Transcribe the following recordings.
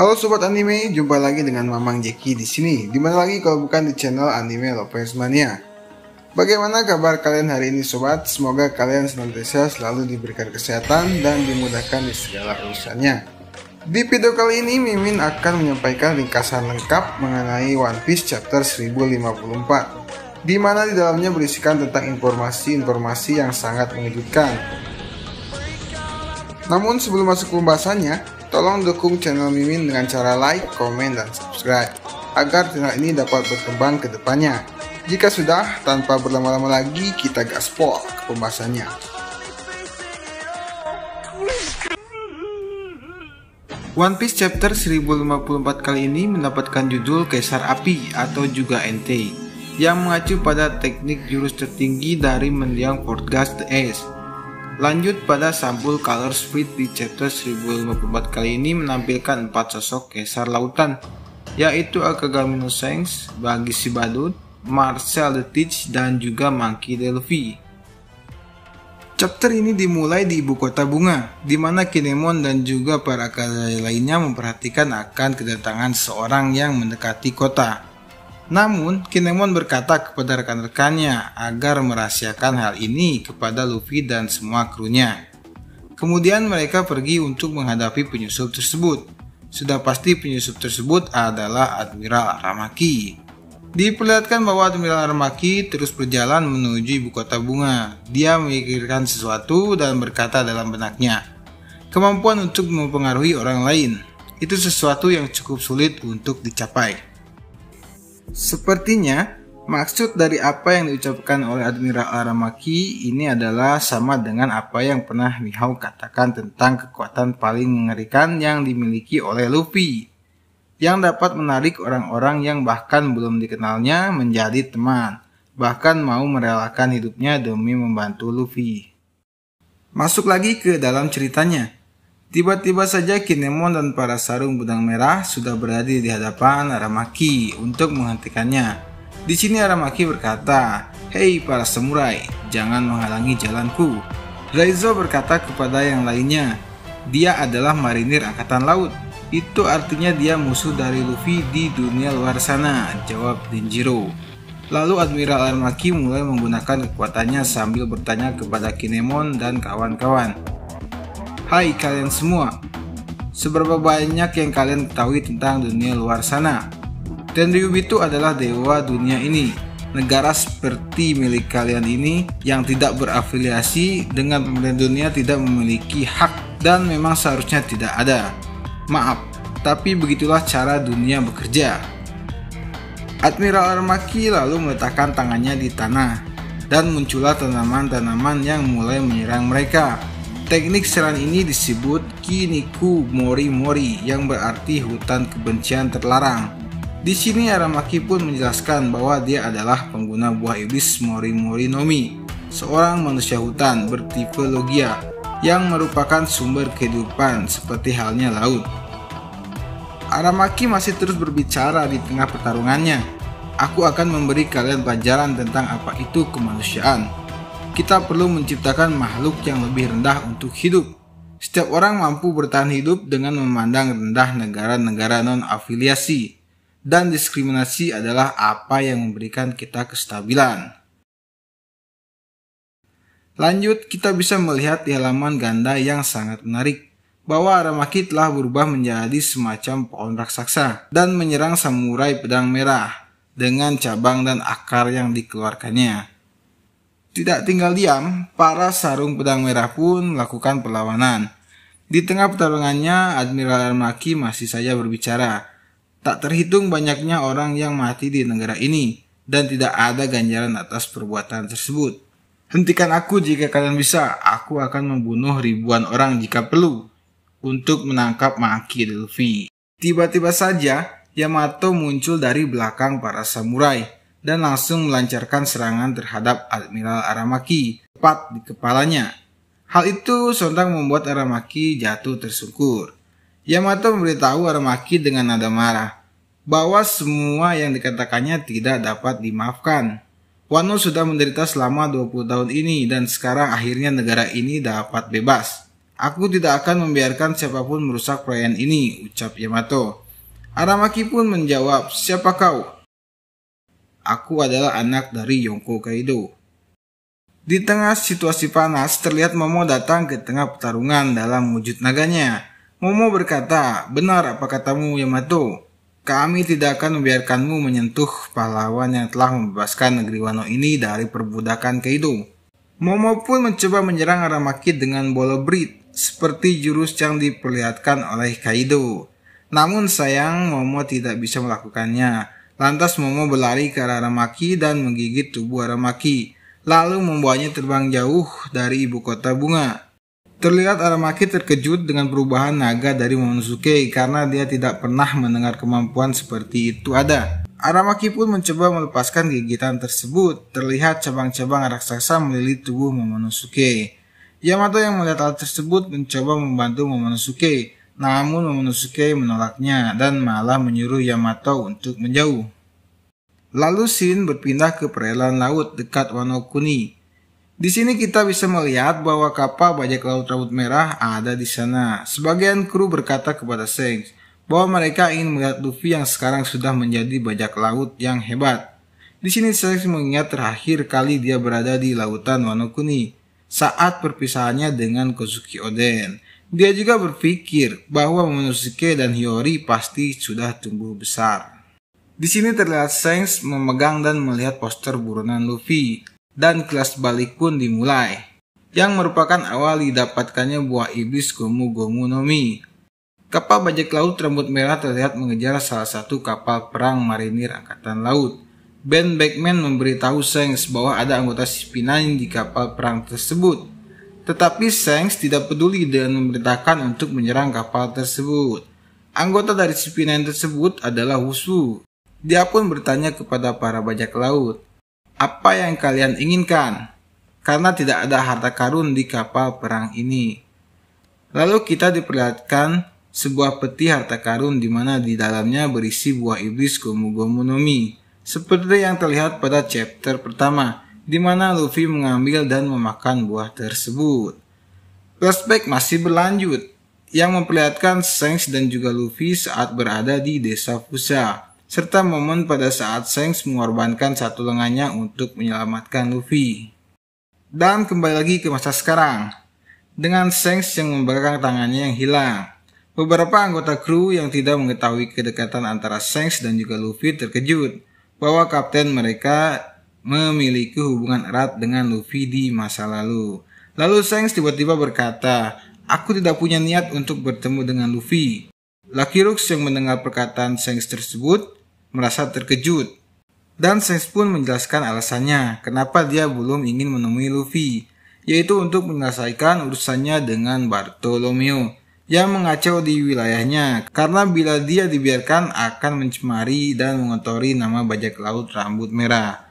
Halo sobat anime, jumpa lagi dengan Mamang Jeki di sini. Dimana lagi kalau bukan di channel Anime Lovers Mania. Bagaimana kabar kalian hari ini sobat? Semoga kalian senantiasa selalu diberikan kesehatan dan dimudahkan di segala urusannya. Di video kali ini Mimin akan menyampaikan ringkasan lengkap mengenai One Piece chapter 1054 di mana di dalamnya berisikan tentang informasi-informasi yang sangat mengejutkan. Namun sebelum masuk ke pembahasannya, tolong dukung channel Mimin dengan cara like, komen, dan subscribe agar channel ini dapat berkembang ke depannya. Jika sudah, tanpa berlama-lama lagi kita gaspol ke pembahasannya. One Piece chapter 1054 kali ini mendapatkan judul Kaisar Api atau juga NT yang mengacu pada teknik jurus tertinggi dari mendiang Gas The Ace. Lanjut pada sampul color split di chapter 1054 kali ini menampilkan empat sosok Kaisar Lautan yaitu Akagami no Sengs, si Badut, Marcel Teach dan juga Monkey Luffy. Chapter ini dimulai di ibu kota bunga, di mana Kinemon dan juga para karya lainnya memperhatikan akan kedatangan seorang yang mendekati kota. Namun, Kinemon berkata kepada rekan-rekannya agar merahasiakan hal ini kepada Luffy dan semua krunya. Kemudian mereka pergi untuk menghadapi penyusup tersebut. Sudah pasti penyusup tersebut adalah Admiral Aramaki. Diperlihatkan bahwa Admiral Armaki terus berjalan menuju ibu kota bunga. Dia memikirkan sesuatu dan berkata dalam benaknya, kemampuan untuk mempengaruhi orang lain. Itu sesuatu yang cukup sulit untuk dicapai. Sepertinya, maksud dari apa yang diucapkan oleh Admiral Aramaki ini adalah sama dengan apa yang pernah Mihawk katakan tentang kekuatan paling mengerikan yang dimiliki oleh Luffy, yang dapat menarik orang-orang yang bahkan belum dikenalnya menjadi teman, bahkan mau merelakan hidupnya demi membantu Luffy. Masuk lagi ke dalam ceritanya. Tiba-tiba saja Kinemon dan para sarung benang merah sudah berada di hadapan Aramaki untuk menghentikannya. Di sini Aramaki berkata, Hei para samurai, jangan menghalangi jalanku. Raizo berkata kepada yang lainnya, dia adalah marinir angkatan laut itu artinya dia musuh dari Luffy di dunia luar sana, jawab Denjiro. Lalu Admiral Armaki mulai menggunakan kekuatannya sambil bertanya kepada Kinemon dan kawan-kawan. Hai kalian semua, seberapa banyak yang kalian ketahui tentang dunia luar sana? Dan Tenryubitu adalah dewa dunia ini. Negara seperti milik kalian ini yang tidak berafiliasi dengan pemerintah dunia tidak memiliki hak dan memang seharusnya tidak ada. Maaf, tapi begitulah cara dunia bekerja. Admiral Armaki lalu meletakkan tangannya di tanah dan muncullah tanaman-tanaman yang mulai menyerang mereka. Teknik serang ini disebut Kiniku Mori Mori yang berarti hutan kebencian terlarang. Di sini Aramaki pun menjelaskan bahwa dia adalah pengguna buah iblis Mori Mori Nomi, seorang manusia hutan bertipe Logia yang merupakan sumber kehidupan seperti halnya laut. Aramaki masih terus berbicara di tengah pertarungannya. Aku akan memberi kalian pelajaran tentang apa itu kemanusiaan. Kita perlu menciptakan makhluk yang lebih rendah untuk hidup. Setiap orang mampu bertahan hidup dengan memandang rendah negara-negara non-afiliasi. Dan diskriminasi adalah apa yang memberikan kita kestabilan. Lanjut, kita bisa melihat di halaman ganda yang sangat menarik bahwa Aramaki telah berubah menjadi semacam pohon raksasa dan menyerang samurai pedang merah dengan cabang dan akar yang dikeluarkannya. Tidak tinggal diam, para sarung pedang merah pun melakukan perlawanan. Di tengah pertarungannya, Admiral Aramaki masih saja berbicara. Tak terhitung banyaknya orang yang mati di negara ini, dan tidak ada ganjaran atas perbuatan tersebut. Hentikan aku jika kalian bisa, aku akan membunuh ribuan orang jika perlu untuk menangkap Maki Luffy. Tiba-tiba saja, Yamato muncul dari belakang para samurai dan langsung melancarkan serangan terhadap Admiral Aramaki tepat di kepalanya. Hal itu sontak membuat Aramaki jatuh tersungkur. Yamato memberitahu Aramaki dengan nada marah bahwa semua yang dikatakannya tidak dapat dimaafkan. Wano sudah menderita selama 20 tahun ini dan sekarang akhirnya negara ini dapat bebas. Aku tidak akan membiarkan siapapun merusak perayaan ini, ucap Yamato. Aramaki pun menjawab, siapa kau? Aku adalah anak dari Yonko Kaido. Di tengah situasi panas, terlihat Momo datang ke tengah pertarungan dalam wujud naganya. Momo berkata, benar apa katamu Yamato? Kami tidak akan membiarkanmu menyentuh pahlawan yang telah membebaskan negeri Wano ini dari perbudakan Kaido. Momo pun mencoba menyerang Aramaki dengan bola berit seperti jurus yang diperlihatkan oleh Kaido. Namun sayang Momo tidak bisa melakukannya. Lantas Momo berlari ke arah Aramaki dan menggigit tubuh Aramaki. Lalu membawanya terbang jauh dari ibu kota bunga. Terlihat Aramaki terkejut dengan perubahan naga dari Momonosuke karena dia tidak pernah mendengar kemampuan seperti itu ada. Aramaki pun mencoba melepaskan gigitan tersebut. Terlihat cabang-cabang raksasa melilit tubuh Momonosuke. Yamato yang melihat hal tersebut mencoba membantu Momonosuke, namun Momonosuke menolaknya dan malah menyuruh Yamato untuk menjauh. Lalu Shin berpindah ke perairan laut dekat Wano Kuni. Di sini kita bisa melihat bahwa kapal bajak laut rambut merah ada di sana. Sebagian kru berkata kepada Shanks bahwa mereka ingin melihat Luffy yang sekarang sudah menjadi bajak laut yang hebat. Di sini Shanks mengingat terakhir kali dia berada di lautan Wano Kuni saat perpisahannya dengan Kozuki Oden. Dia juga berpikir bahwa Momonosuke dan Hiyori pasti sudah tumbuh besar. Di sini terlihat Sengs memegang dan melihat poster buronan Luffy, dan kelas balik pun dimulai, yang merupakan awal didapatkannya buah iblis Gomu Gomu no Mi. Kapal bajak laut rambut merah terlihat mengejar salah satu kapal perang marinir angkatan laut, Ben Beckman memberitahu Sengs bahwa ada anggota sipinain di kapal perang tersebut. Tetapi Sengs tidak peduli dan memerintahkan untuk menyerang kapal tersebut. Anggota dari sipinain tersebut adalah Husu. Dia pun bertanya kepada para bajak laut, apa yang kalian inginkan? Karena tidak ada harta karun di kapal perang ini. Lalu kita diperlihatkan sebuah peti harta karun di mana di dalamnya berisi buah iblis gomu gomu seperti yang terlihat pada chapter pertama, di mana Luffy mengambil dan memakan buah tersebut. Flashback masih berlanjut, yang memperlihatkan Shanks dan juga Luffy saat berada di desa Fusa, serta momen pada saat Shanks mengorbankan satu lengannya untuk menyelamatkan Luffy. Dan kembali lagi ke masa sekarang, dengan Shanks yang membakar tangannya yang hilang. Beberapa anggota kru yang tidak mengetahui kedekatan antara Shanks dan juga Luffy terkejut bahwa kapten mereka memiliki hubungan erat dengan Luffy di masa lalu. Lalu Sengs tiba-tiba berkata, aku tidak punya niat untuk bertemu dengan Luffy. Lucky Rooks yang mendengar perkataan Sengs tersebut merasa terkejut. Dan Sengs pun menjelaskan alasannya kenapa dia belum ingin menemui Luffy, yaitu untuk menyelesaikan urusannya dengan Bartolomeo yang mengacau di wilayahnya karena bila dia dibiarkan akan mencemari dan mengotori nama bajak laut rambut merah.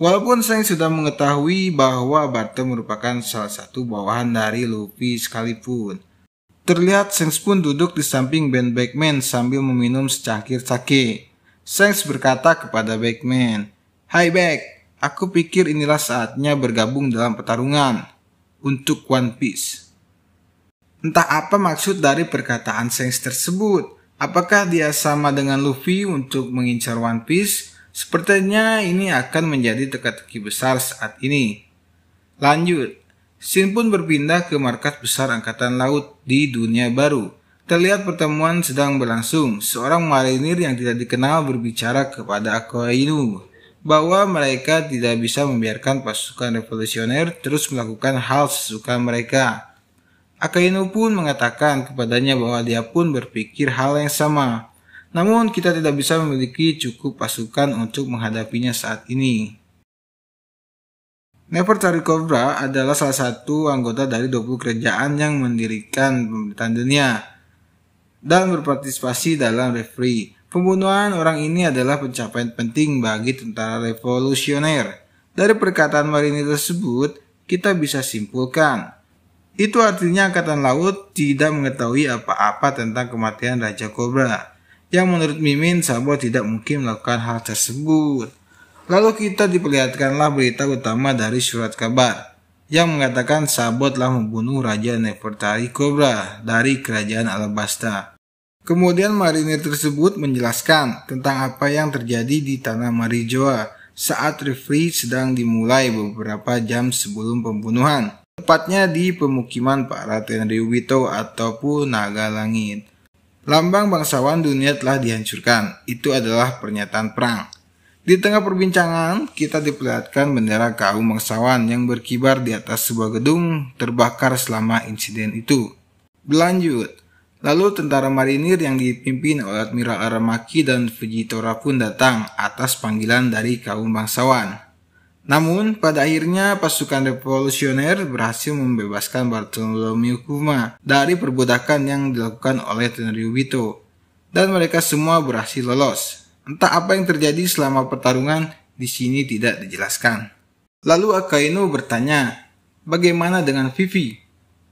Walaupun saya sudah mengetahui bahwa Barton merupakan salah satu bawahan dari Luffy sekalipun. Terlihat Sengs pun duduk di samping Ben Backman sambil meminum secangkir sake. Sengs berkata kepada Backman, Hai Back, aku pikir inilah saatnya bergabung dalam pertarungan untuk One Piece. Entah apa maksud dari perkataan Sengs tersebut. Apakah dia sama dengan Luffy untuk mengincar One Piece? Sepertinya ini akan menjadi teka-teki besar saat ini. Lanjut, Shin pun berpindah ke markas besar Angkatan Laut di dunia baru. Terlihat pertemuan sedang berlangsung. Seorang marinir yang tidak dikenal berbicara kepada Akoinu bahwa mereka tidak bisa membiarkan pasukan revolusioner terus melakukan hal sesuka mereka. Akainu pun mengatakan kepadanya bahwa dia pun berpikir hal yang sama. Namun kita tidak bisa memiliki cukup pasukan untuk menghadapinya saat ini. Nefertari Cobra adalah salah satu anggota dari 20 kerajaan yang mendirikan pemerintahan dunia dan berpartisipasi dalam referee. Pembunuhan orang ini adalah pencapaian penting bagi tentara revolusioner. Dari perkataan Marini tersebut, kita bisa simpulkan itu artinya Angkatan Laut tidak mengetahui apa-apa tentang kematian Raja Kobra, yang menurut Mimin Sabo tidak mungkin melakukan hal tersebut. Lalu kita diperlihatkanlah berita utama dari surat kabar, yang mengatakan Sabo telah membunuh Raja Nefertari Kobra dari Kerajaan Alabasta. Kemudian marinir tersebut menjelaskan tentang apa yang terjadi di Tanah Marijoa saat refri sedang dimulai beberapa jam sebelum pembunuhan tepatnya di pemukiman Pak Raden ataupun Naga Langit. Lambang bangsawan dunia telah dihancurkan. Itu adalah pernyataan perang. Di tengah perbincangan, kita diperlihatkan bendera kaum bangsawan yang berkibar di atas sebuah gedung terbakar selama insiden itu. Berlanjut, lalu tentara marinir yang dipimpin oleh Admiral Aramaki dan Fujitora pun datang atas panggilan dari kaum bangsawan. Namun, pada akhirnya pasukan revolusioner berhasil membebaskan Bartolomeo Kuma dari perbudakan yang dilakukan oleh Tenryu Bito. Dan mereka semua berhasil lolos. Entah apa yang terjadi selama pertarungan di sini tidak dijelaskan. Lalu Akainu bertanya, bagaimana dengan Vivi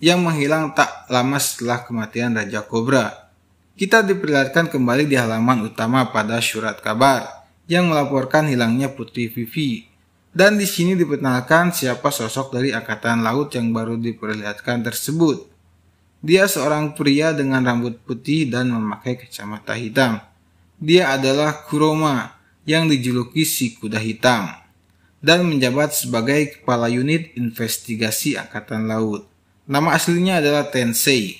yang menghilang tak lama setelah kematian Raja Kobra? Kita diperlihatkan kembali di halaman utama pada surat kabar yang melaporkan hilangnya Putri Vivi dan di sini diperkenalkan siapa sosok dari angkatan laut yang baru diperlihatkan tersebut. Dia seorang pria dengan rambut putih dan memakai kacamata hitam. Dia adalah Kuroma yang dijuluki si kuda hitam dan menjabat sebagai kepala unit investigasi angkatan laut. Nama aslinya adalah Tensei.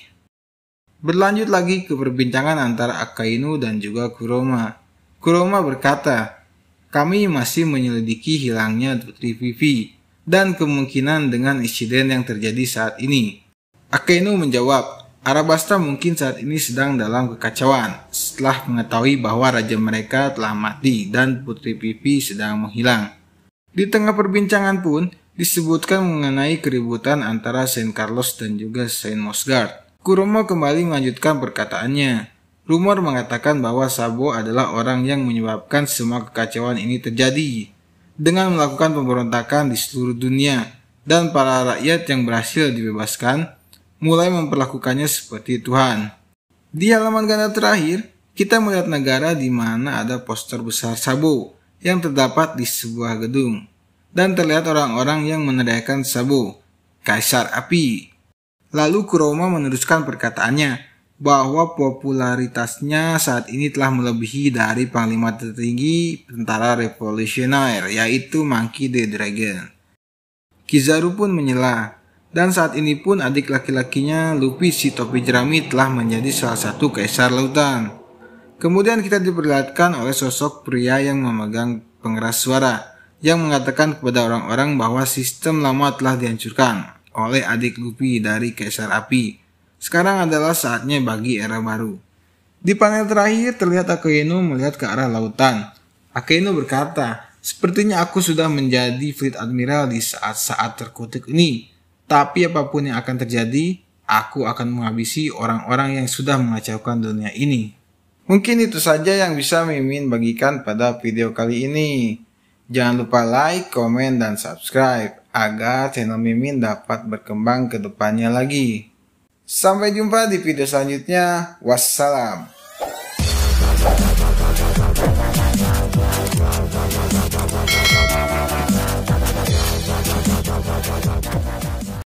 Berlanjut lagi ke perbincangan antara Akainu dan juga Kuroma. Kuroma berkata, kami masih menyelidiki hilangnya Putri Vivi dan kemungkinan dengan insiden yang terjadi saat ini. Akeno menjawab, Arabasta mungkin saat ini sedang dalam kekacauan setelah mengetahui bahwa raja mereka telah mati dan Putri Vivi sedang menghilang. Di tengah perbincangan pun disebutkan mengenai keributan antara Saint Carlos dan juga Saint Mosgard. Kuromo kembali melanjutkan perkataannya. Rumor mengatakan bahwa Sabo adalah orang yang menyebabkan semua kekacauan ini terjadi dengan melakukan pemberontakan di seluruh dunia dan para rakyat yang berhasil dibebaskan mulai memperlakukannya seperti Tuhan. Di halaman ganda terakhir, kita melihat negara di mana ada poster besar Sabo yang terdapat di sebuah gedung dan terlihat orang-orang yang meneriakan Sabo, Kaisar Api. Lalu Kuroma meneruskan perkataannya bahwa popularitasnya saat ini telah melebihi dari panglima tertinggi tentara revolusioner yaitu Monkey the Dragon. Kizaru pun menyela dan saat ini pun adik laki-lakinya Luffy si topi jerami telah menjadi salah satu kaisar lautan. Kemudian kita diperlihatkan oleh sosok pria yang memegang pengeras suara yang mengatakan kepada orang-orang bahwa sistem lama telah dihancurkan oleh adik Luffy dari Kaisar Api sekarang adalah saatnya bagi era baru. Di panel terakhir terlihat Akeno melihat ke arah lautan. Akeno berkata, Sepertinya aku sudah menjadi fleet admiral di saat-saat terkutuk ini. Tapi apapun yang akan terjadi, aku akan menghabisi orang-orang yang sudah mengacaukan dunia ini. Mungkin itu saja yang bisa Mimin bagikan pada video kali ini. Jangan lupa like, komen, dan subscribe agar channel Mimin dapat berkembang ke depannya lagi. Sampai jumpa di video selanjutnya. Wassalam.